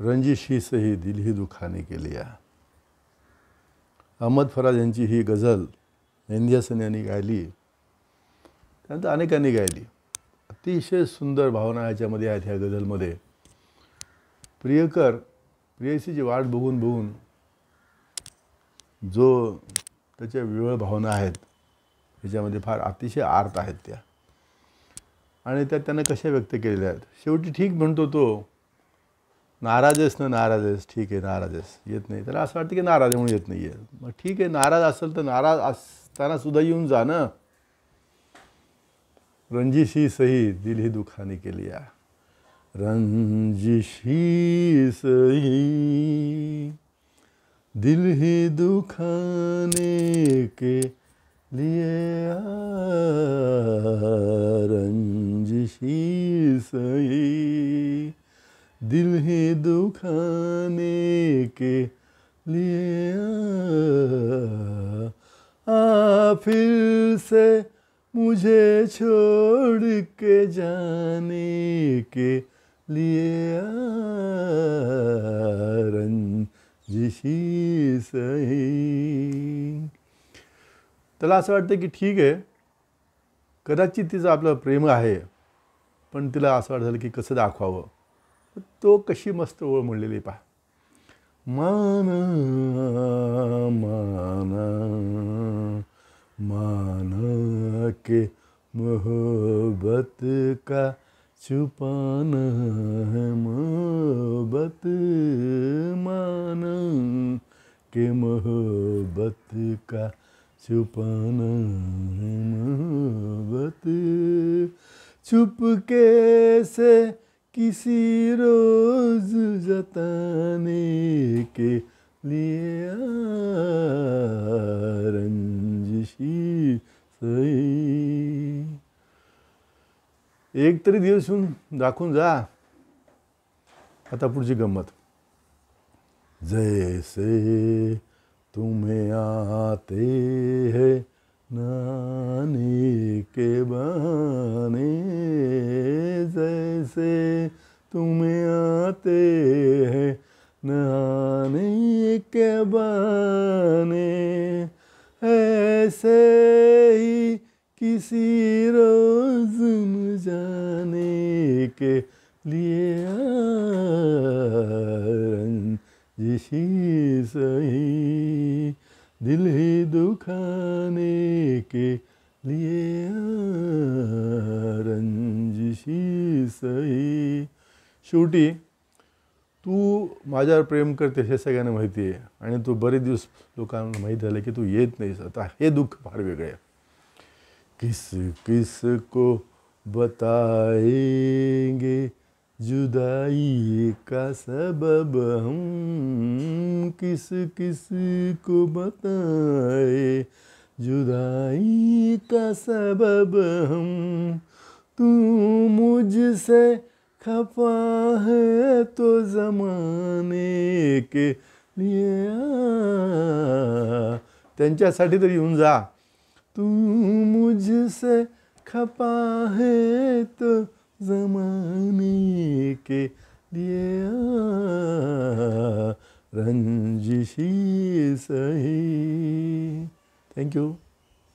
रंजिश ही सही दिल ही दुखाने के लिया अहमद फराज यांची ही गझल मेंदियासन यांनी गायली त्यानंतर अनेकांनी गायली अतिशय सुंदर भावना ह्याच्यामध्ये आहेत ह्या गझलमध्ये प्रियकर प्रियसीची वाट बघून बघून जो त्याच्या विवळ भावना आहेत ह्याच्यामध्ये फार अतिशय आर्त आहेत त्या आणि त्या त्यांना कशा व्यक्त केलेल्या आहेत शेवटी ठीक म्हणतो तो नाराज ना नाराज ठीक है नाराज ये तो नहीं नाही त्याला असं वाटतं की नाराज आहे म्हणून येत तो नाही आहे मग ठीक आहे नाराज असेल तर तो नाराज असताना सुद्धा येऊन जा ना रंजिशी सही दिल ही दुखाने के लिए रंजिशी सही दिल ही दुखाने के लिए रंजिशी सही दिल ही दुखाने के लिए आ, फिर से मुझे छोड़ के जाने के लिए रंजिशी सही त्याला असं वाटतं की ठीक आहे कदाचित तिचं आपलं प्रेम आहे पण तिला असं वाटलं की कसं दाखवावं तो कशी मस्त ओळ म्हणलेली पहा माना माना माना के मोहब्बत का छुपाना है मोहब्बत माना के मोहब्बत का छुपाना है मोहब्बत छुप के से किसी रोज जताने के लिए रंजशी सही एक तरी दिवस येऊन दाखवून जा आता पुढची गंमत जैसे तुम्हें आते हैं नानी के बने जैसे तुम्हें आते हैं नानी के बने ऐसे ही किसी रोज जाने के लिए रंजिशी सही दिल ही दुखाने के लिए रंजिशी सही शेवटी तू माझ्यावर प्रेम करते हे सगळ्यांना माहिती आहे आणि तू बरे दिवस लोकांना माहीत झालं की तू येत नाहीस आता हे दुःख फार वेगळे आहे किस किस को बताएंगे जुदाई का सबब हम किस किस को बताए जुदाई का सबब हम तू मुझसे खफा है तो जमाने के लिए त्यांच्यासाठी तर येऊन जा तू मुझसे खपा है तो जमाने के लिए रंजिशी सही Thank you.